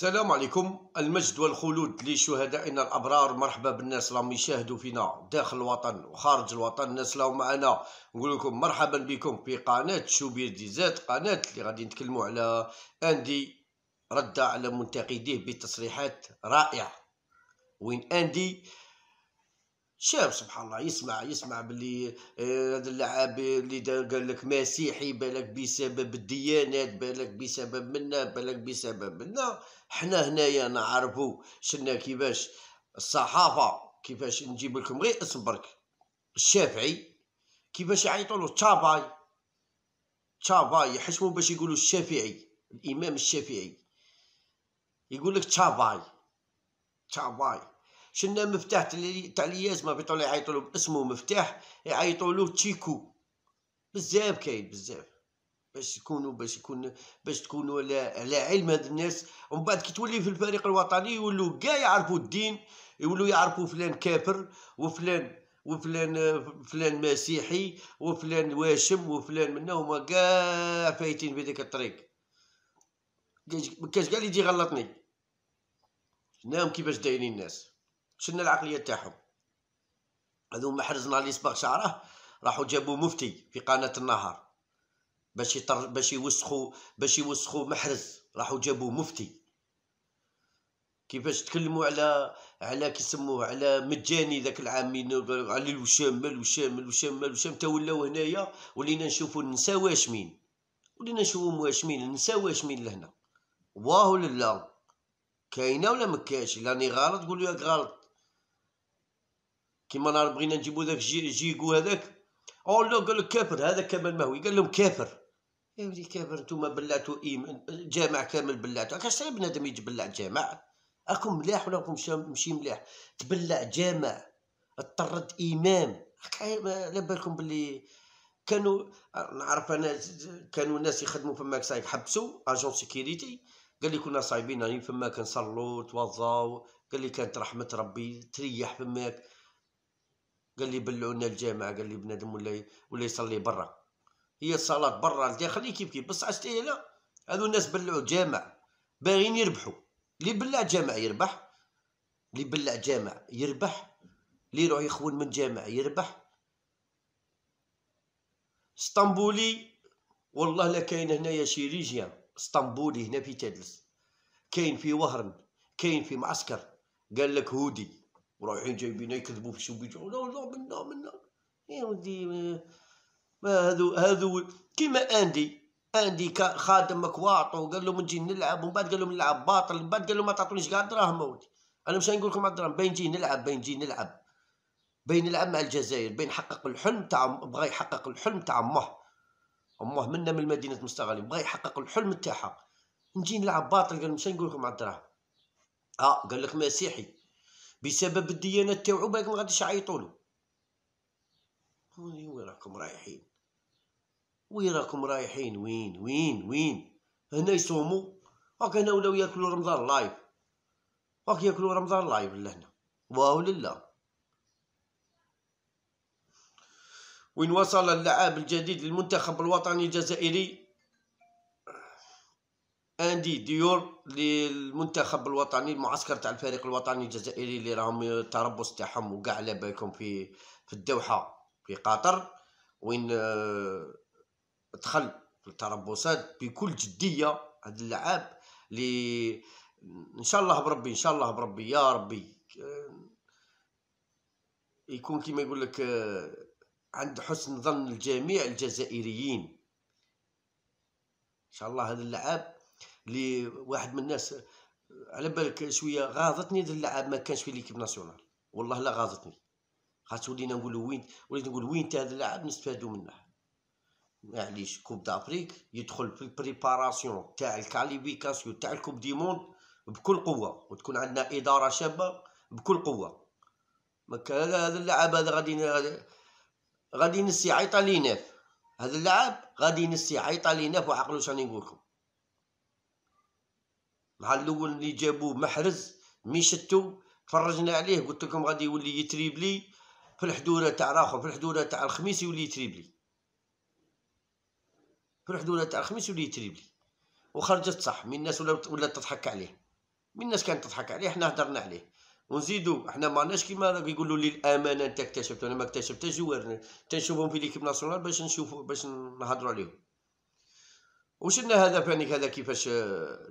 السلام عليكم المجد والخلود لشهدائنا الابرار مرحبا بالناس راهم يشاهدوا فينا داخل الوطن وخارج الوطن الناس راهم معنا نقول لكم مرحبا بكم في قناه شوبير ديزات قناه اللي غادي نتكلموا على اندي رد على منتقديه بتصريحات رائعه وين اندي شاب سبحان الله يسمع يسمع باللي هذا آه، اللعاب اللي قال لك مسيحي بالك بسبب الديانات بالك بسبب منا بالك بسبب منا حنا هنايا نعرفوا شنا كيفاش الصحافه كيفاش نجيب لكم غير اسم برك الشافعي كيفاش يعيطوا له تشافاي تشافاي يحشموا باش يقولوا الشافعي الامام الشافعي يقول لك تشافاي تشافاي شلنا مفتاح تاع الياس ما له يعيطوا له باسمه مفتاح يعيطوا له تشيكو بزاف كاين بزاف باش يكونوا باش يكون باش تكونوا على على علم هاد الناس ومن بعد كي تولي في الفريق الوطني يولوا كاع يعرفوا الدين يولوا يعرفوا فلان كافر وفلان وفلان فلان مسيحي وفلان واشم وفلان منا هما كاع فايتين في ديك الطريق كاش كاع اللي يجي يغلطني نعم كيفاش دايرين الناس شلنا العقليه تاعهم هذوما حرزنا لي صبغ شعره راحوا جابوا مفتي في قناه النهار باش يطر باش يوسخوا باش يوسخوا محرز راحوا جابوا مفتي كيفاش تكلموا على على كيسموه على مجاني ذاك العامين على الوشامل وشامل وشامل وشام تا ولاو هنايا ولينا نشوفوا النساء واشمين ولينا نشوفوا واشمين النساء واشمين لهنا واه ولا لا كاينه ولا مكاش لاني غلط قولوا ياك غلط كيما نهار بغينا نجيبو ذاك جي جيكو هذاك او لا قال لك كافر هذا كمال مهوي قال لهم كافر يا ولي كافر نتوما بلعتو ايمان جامع كامل بلعتو كاش صعيب بنادم يتبلع جامع راكم ملاح ولا راكم ماشي ملاح تبلع جامع اضطرد امام على بالكم باللي كانوا نعرف انا كانوا ناس يخدموا فماك صايب حبسوا اجون سيكيريتي قال لي كنا صايبين راني يعني فما كنصلوا توضاو قال لي كانت رحمه ربي تريح فماك قال لي بلعونا الجامع قال لي بنادم ولا ولا يصلي برا هي الصلاه برا الداخل كيف كيف بس عشتي لا هذو الناس بلعوا جامع باغيين يربحوا اللي بلع جامع يربح اللي بلع جامع يربح اللي يروح يخون من جامع يربح اسطنبولي والله لا كاين هنايا شي ريجيان اسطنبولي هنا في تادلس كاين في وهرن كاين في معسكر قال لك هودي ورايحين جايبين يكذبوا في سوق يجوا لا لا منا منا إيه يا ودي ما هذو هذو كيما اندي اندي خادم مكواطو قال لهم نجي نلعب ومن بعد قال لهم نلعب باطل من بعد قال لهم ما تعطونيش كاع الدراهم ودي انا مش نقول لكم على الدراهم بين نجي نلعب بين نجي نلعب بين نلعب مع الجزائر بين حقق الحلم تاع بغى يحقق الحلم تاع امه امه منا من مدينه مستغلين بغى يحقق الحلم تاعها نجي نلعب باطل قال مش نقول لكم على الدراهم اه قال لك مسيحي بسبب الديانات تاوعو بالك ما غاديش له وين راكم رايحين وين راكم رايحين وين وين وين هنا يصوموا راك هنا ولاو ياكلوا رمضان لايف راك ياكلوا رمضان لايف لهنا واو لله وين وصل اللعاب الجديد للمنتخب الوطني الجزائري اندي ديور للمنتخب الوطني المعسكر تاع الفريق الوطني الجزائري اللي راهم التربص تاعهم وكاع على بالكم في في الدوحه في قطر وين آه، دخل في التربصات بكل جديه هاد اللعاب اللي ان شاء الله بربي ان شاء الله بربي يا ربي آه، يكون كيما يقول لك آه، عند حسن ظن الجميع الجزائريين ان شاء الله هاد اللعاب اللي واحد من الناس على بالك شويه غاضتني ذا اللاعب ما كانش في ليكيب ناسيونال والله لا غاضتني خاطر ولينا نقول وين وليت نقول وين تاع هذا اللاعب نستفادوا منه معليش كوب دافريك يدخل في البريباراسيون تاع الكاليفيكاسيون تاع الكوب دي موند بكل قوه وتكون عندنا اداره شابه بكل قوه هذا اللاعب هذا غادي غادي نسي عيط ليناف هذا اللاعب غادي نسي عيط ليناف وعقلوش راني نقول لكم مع الاول اللي جابوه محرز ميشتو تفرجنا عليه قلت لكم غادي يولي يتريبلي في الحدوره تاع راخو في الحدوره تاع الخميس يولي يتريبلي في الحدوره تاع الخميس يولي يتريبلي وخرجت صح من الناس ولا ولات تضحك عليه من الناس كانت تضحك عليه حنا هضرنا عليه ونزيدو حنا ما عندناش كيما يقولوا لي الامانه انت اكتشفت انا ما اكتشفتش جوارنا تنشوفهم في ليكيب ناسيونال باش نشوفوا باش نهضروا عليهم وشلنا هذا بانيك هذا كيفاش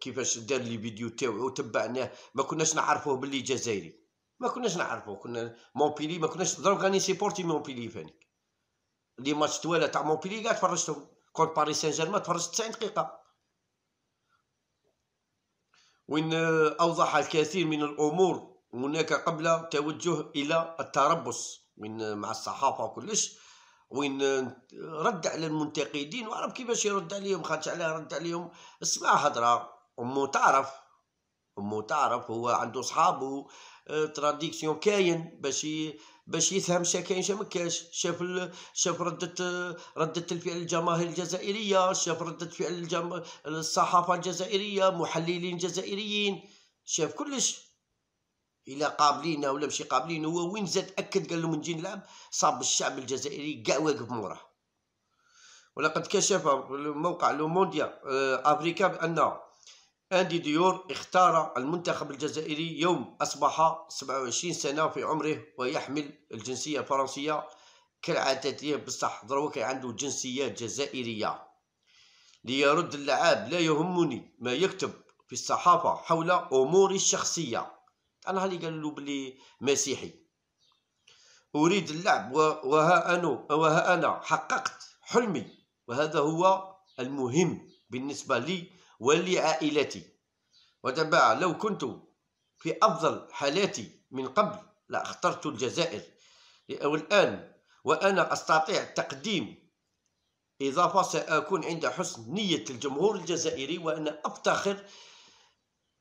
كيفاش دار لي فيديو تاعو وتبعناه ما كناش نعرفوه باللي جزائري ما كناش نعرفوه كنا مونبيلي ما كناش دروك راني سيبورتي مونبيلي فانيك لي ماتش توالا تاع مونبيلي قاع تفرجتهم كونت باريس سان جيرمان تفرجت 90 دقيقه وين اوضح الكثير من الامور هناك قبل توجه الى التربص من مع الصحافه وكلش وين رد على المنتقدين وعرف كيفاش يرد عليهم خاطش علاه رد عليهم اسمع هضره امو تعرف امو تعرف هو عنده صحابه آه، تراديكسيون كاين باش باش يفهم شا كاين شا مكاش شاف شاف ردة ردة الفعل الجماهير الجزائرية شاف ردة فعل الجم... الصحافة الجزائرية محللين جزائريين شاف كلش الى قابلين ولا مشي قابلين هو وين زاد اكد قال لهم نجي نلعب صاب الشعب الجزائري كاع واقف موراه ولقد كشف موقع مونديا آه، افريكا بان اندي ديور اختار المنتخب الجزائري يوم اصبح 27 سنه في عمره ويحمل الجنسيه الفرنسيه كالعاده بصح دروك عنده جنسيه جزائريه ليرد اللعاب لا يهمني ما يكتب في الصحافه حول اموري الشخصيه انا اللي قال له بلي مسيحي اريد اللعب وها انا وها انا حققت حلمي وهذا هو المهم بالنسبه لي ولعائلتي وتبع لو كنت في افضل حالاتي من قبل لاخترت الجزائر الان وانا استطيع تقديم اضافه ساكون عند حسن نيه الجمهور الجزائري وانا افتخر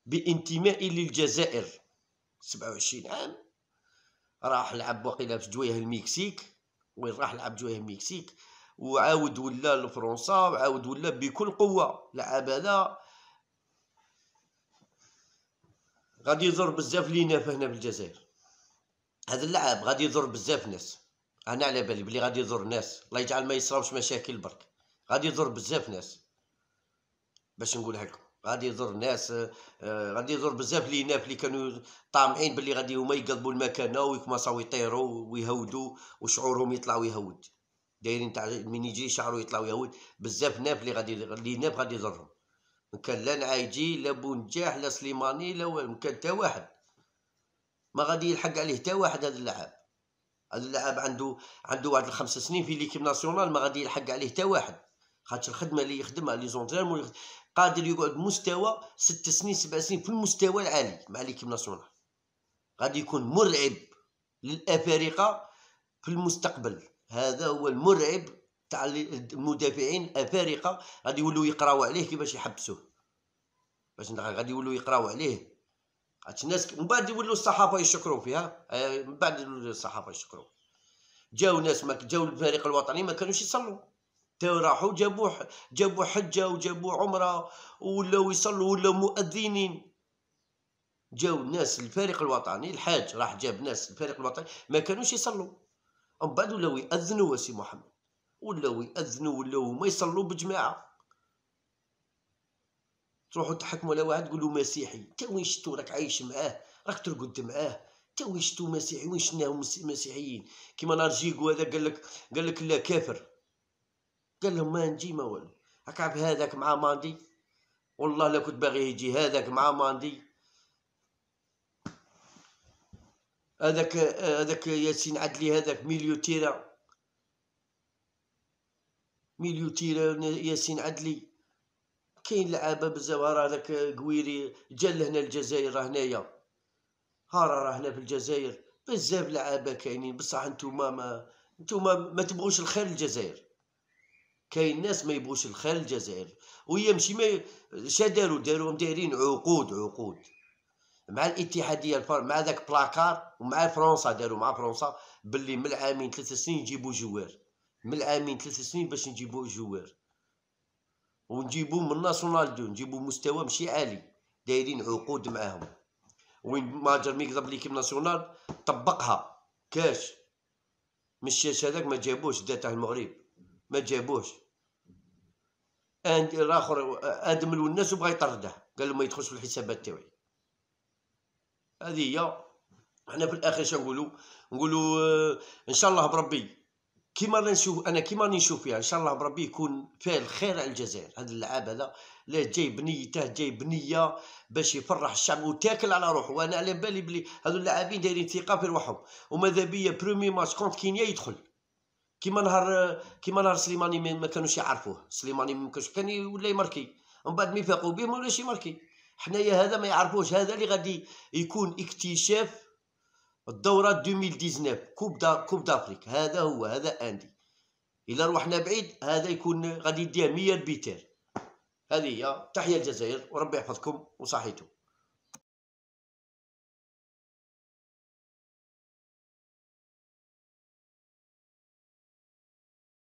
بانتمائي للجزائر سبعة وعشرين عام راح لعب وقيلا في جويه المكسيك وين راح لعب جويه المكسيك وعاود ولا لفرنسا وعاود ولا بكل قوه لعب هذا غادي يضر بزاف لينا هنا في الجزائر هذا اللعاب غادي يضر بزاف ناس انا على بالي بلي غادي يضر ناس الله يجعل ما يصراوش مشاكل برك غادي يضر بزاف ناس باش نقولها لكم غادي يضر الناس آه، غادي يضر بزاف ليناف اللي كانوا طامعين باللي غادي هما يقلبوا المكانه ويكمصاو يطيروا ويهودوا وشعورهم يطلع ويهود دايرين تاع من يجي شعره يطلع ويهود بزاف ناف اللي غادي ليناف غادي يضرهم كان لا نعايجي لا بونجاح لا سليماني لا والو كان حتى واحد ما غادي يلحق عليه حتى واحد هذا اللعاب هذا اللاعب عنده عنده واحد الخمس سنين في ليكيب ناسيونال ما غادي يلحق عليه حتى واحد خاطر الخدمه اللي يخدمها لي زونترينمون قادر يقعد مستوى ست سنين سبع سنين في المستوى العالي مع ليكيب ناسيونال غادي يكون مرعب للافارقه في المستقبل هذا هو المرعب تاع المدافعين الافارقه غادي يولوا يقراو عليه كيفاش يحبسوه باش غادي يولوا يقراو عليه خاطش الناس من بعد يولوا الصحافه يشكروا فيها آه، من بعد الصحافه يشكروا جاو ناس ما جاو الفريق الوطني ما كانوش يصلوا راحوا جابوا جابوا حجه وجابوا عمره ولاو يصلوا ولاو مؤذنين جاو الناس الفريق الوطني الحاج راح جاب ناس الفريق الوطني ما كانوش يصلوا ام بعد ولاو يأذنوا سي محمد ولاو يأذنوا ولاو ما يصلوا بجماعه تروحوا تحكموا على واحد تقولوا مسيحي تا وين شتو راك عايش معاه راك ترقد معاه تا وين شتو مسيحي وين شناهم مسيحيين كيما نارجيكو هذا قال لك قال لك لا كافر قال لهم ما نجي ما والو هاك عارف هذاك مع ماندي والله لا كنت باغي يجي هذاك مع ماندي هذاك هذاك ياسين عدلي هذاك ميليو تيرا ميليو تيرا ياسين عدلي كاين لعابه بزاف راه هذاك قويري جا لهنا الجزائر راه هنايا هارا راه هنا في الجزائر بزاف لعابه كاينين بصح نتوما ما نتوما ما تبغوش الخير للجزائر كاين ناس ما يبغوش الخير الجزائر وهي ماشي ما شا داروا دايرين عقود عقود مع الاتحاديه الفر... مع ذاك بلاكار ومع فرنسا داروا مع فرنسا باللي من العامين ثلاث سنين يجيبوا جوار من العامين ثلاث سنين باش نجيبوا جوار ونجيبوا من ناسيونال دو نجيبوا مستوى ماشي عالي دايرين عقود معاهم وين ماجر ميكضب ليكيب ناسيونال طبقها كاش مشاش هذاك ما جابوش داتا المغرب ما جابوش الاخر ادم والناس وبغى يطرده قال له ما يدخلش في الحسابات تاعي هذه هي حنا في الاخر شنو نقولوا نقولوا آه، ان شاء الله بربي كيما راني نشوف انا كيما راني نشوف فيها ان شاء الله بربي يكون فيها الخير على الجزائر هذا اللعاب هذا لا جاي بنيته جاي بنيه باش يفرح الشعب وتاكل على روحه وانا على بالي بلي هذو اللاعبين دايرين ثقه في روحهم وماذا بيا برومي ماتش كونت كينيا يدخل كيما نهار كيما نهار سليماني ما كانوش يعرفوه سليماني ما كانش كان ولا يماركي من بعد ما يفاقوا به ما ولاش يماركي حنايا هذا ما يعرفوش هذا اللي غادي يكون اكتشاف الدوره 2019 كوب دا كوب دافريك هذا هو هذا اندي الا روحنا بعيد هذا يكون غادي يديها 100 بيتر هذه هي تحيه الجزائر وربي يحفظكم وصحيتم